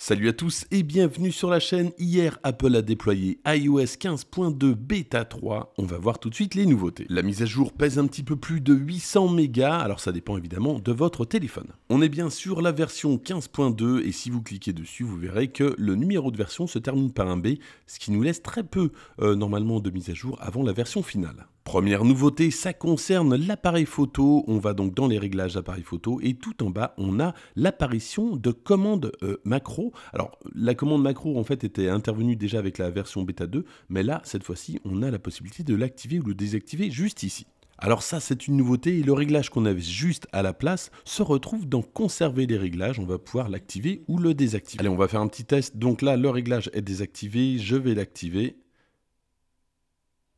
Salut à tous et bienvenue sur la chaîne. Hier, Apple a déployé iOS 15.2 Beta 3. On va voir tout de suite les nouveautés. La mise à jour pèse un petit peu plus de 800 mégas, alors ça dépend évidemment de votre téléphone. On est bien sur la version 15.2 et si vous cliquez dessus, vous verrez que le numéro de version se termine par un B, ce qui nous laisse très peu euh, normalement de mise à jour avant la version finale. Première nouveauté, ça concerne l'appareil photo. On va donc dans les réglages appareil photo et tout en bas, on a l'apparition de commandes euh, macro. Alors, la commande macro en fait était intervenue déjà avec la version bêta 2, mais là, cette fois-ci, on a la possibilité de l'activer ou le désactiver juste ici. Alors ça c'est une nouveauté et le réglage qu'on avait juste à la place se retrouve dans conserver les réglages, on va pouvoir l'activer ou le désactiver. Allez on va faire un petit test, donc là le réglage est désactivé, je vais l'activer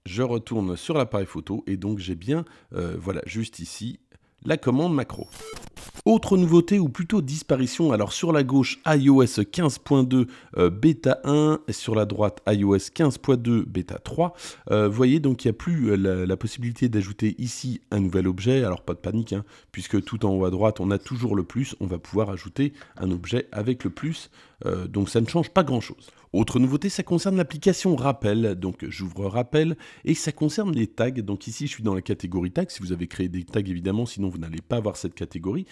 je retourne sur l'appareil photo et donc j'ai bien, euh, voilà, juste ici, la commande macro. Autre nouveauté ou plutôt disparition, alors sur la gauche iOS 15.2 euh, bêta 1, sur la droite iOS 15.2 bêta 3. Euh, vous voyez donc il n'y a plus euh, la, possibilité d'ajouter ici un nouvel objet, alors pas de panique, hein, puisque tout en haut à droite on a toujours le plus, on va pouvoir ajouter un objet avec le plus, donc ça ne change pas grand chose. Autre nouveauté, ça concerne l'application Rappel. Donc j'ouvre Rappel et ça concerne les tags. Donc ici, je suis dans la catégorie tags. Si vous avez créé des tags, évidemment, sinon vous n'allez pas avoir cette catégorie.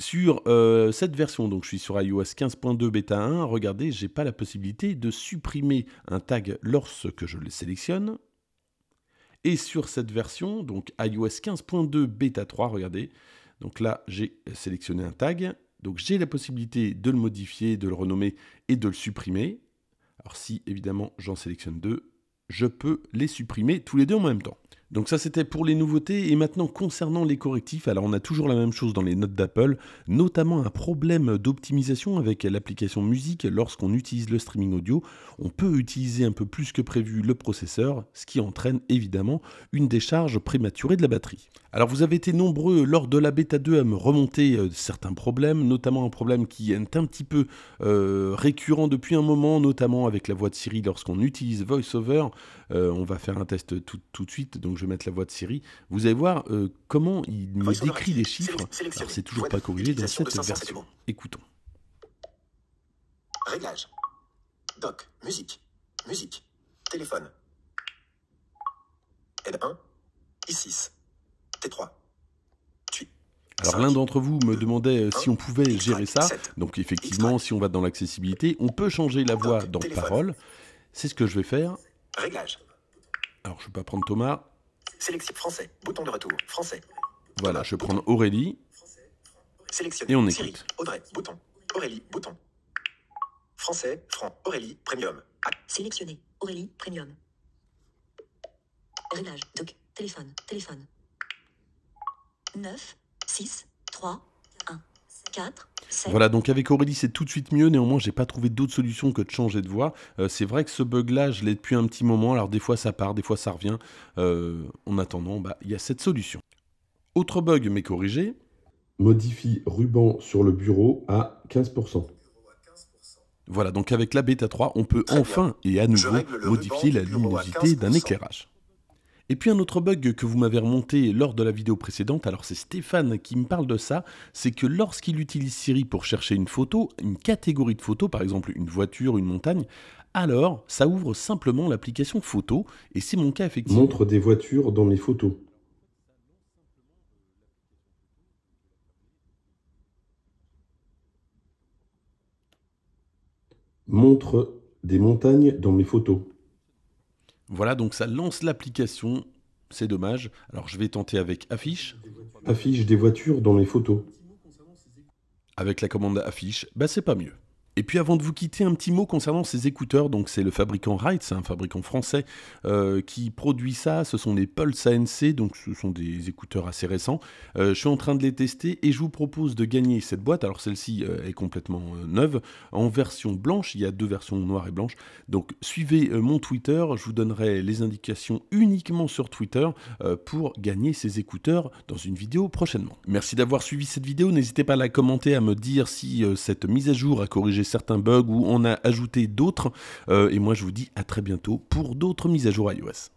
Sur euh, cette version, donc je suis sur iOS 15.2 bêta 1, regardez, j'ai pas la possibilité de supprimer un tag lorsque je le sélectionne. Et sur cette version, donc iOS 15.2 bêta 3, regardez, donc là j'ai sélectionné un tag, donc j'ai la possibilité de le modifier, de le renommer et de le supprimer. Alors si évidemment j'en sélectionne deux, je peux les supprimer tous les deux en même temps. Donc ça c'était pour les nouveautés et maintenant concernant les correctifs, alors on a toujours la même chose dans les notes d'Apple, notamment un problème d'optimisation avec l'application musique lorsqu'on utilise le streaming audio, on peut utiliser un peu plus que prévu le processeur, ce qui entraîne évidemment une décharge prématurée de la batterie. Alors vous avez été nombreux lors de la bêta 2 à me remonter euh, certains problèmes, notamment un problème qui est un petit peu euh, récurrent depuis un moment, notamment avec la voix de Siri lorsqu'on utilise VoiceOver, euh, on va faire un test tout, tout de suite, donc je vais mettre la voix de Siri. Vous allez voir euh, comment il me décrit les chiffres. Alors c'est toujours pas corrigé dans cette version. Écoutons. Réglage. Doc. Musique. Musique. Téléphone. l 1 6 T3. Alors l'un d'entre vous me demandait si on pouvait gérer ça. Donc effectivement, si on va dans l'accessibilité, on peut changer la voix dans parole. C'est ce que je vais faire. Réglage. Alors je ne vais pas prendre Thomas. Sélection français. Bouton de retour. Français. Voilà, je prends Aurélie. Sélectionner. Et on écrit. Audrey, bouton. Aurélie, bouton. Français, franc, Aurélie, premium. Ah. Sélectionner. Aurélie, premium. Rénage. doc, téléphone, téléphone. 9, 6, 3, voilà, donc avec Aurélie, c'est tout de suite mieux. Néanmoins, j'ai pas trouvé d'autre solution que de changer de voix. Euh, c'est vrai que ce bug-là, je l'ai depuis un petit moment. Alors, des fois, ça part, des fois, ça revient. Euh, en attendant, bah, il y a cette solution. Autre bug, mais corrigé. Modifie ruban sur le bureau à 15%. Voilà, donc avec la bêta 3, on peut enfin et à nouveau modifier la luminosité d'un éclairage. Et puis un autre bug que vous m'avez remonté lors de la vidéo précédente, alors c'est Stéphane qui me parle de ça, c'est que lorsqu'il utilise Siri pour chercher une photo, une catégorie de photos, par exemple une voiture, une montagne, alors ça ouvre simplement l'application photo, et c'est mon cas effectivement. Montre des voitures dans mes photos. Montre des montagnes dans mes photos. Voilà, donc ça lance l'application. C'est dommage. Alors je vais tenter avec affiche. Affiche des voitures dans les photos. Avec la commande affiche, bah c'est pas mieux. Et puis avant de vous quitter, un petit mot concernant ces écouteurs. Donc c'est le fabricant Wright, c'est un fabricant français euh, qui produit ça. Ce sont des Pulse ANC, donc ce sont des écouteurs assez récents. Euh, je suis en train de les tester et je vous propose de gagner cette boîte. Alors celle-ci euh, est complètement neuve en version blanche. Il y a deux versions noire et blanche. Donc suivez mon Twitter, je vous donnerai les indications uniquement sur Twitter pour gagner ces écouteurs dans une vidéo prochainement. Merci d'avoir suivi cette vidéo. N'hésitez pas à la commenter, à me dire si cette mise à jour a corrigé certains bugs ou on a ajouté d'autres. Euh, et moi, je vous dis à très bientôt pour d'autres mises à jour iOS.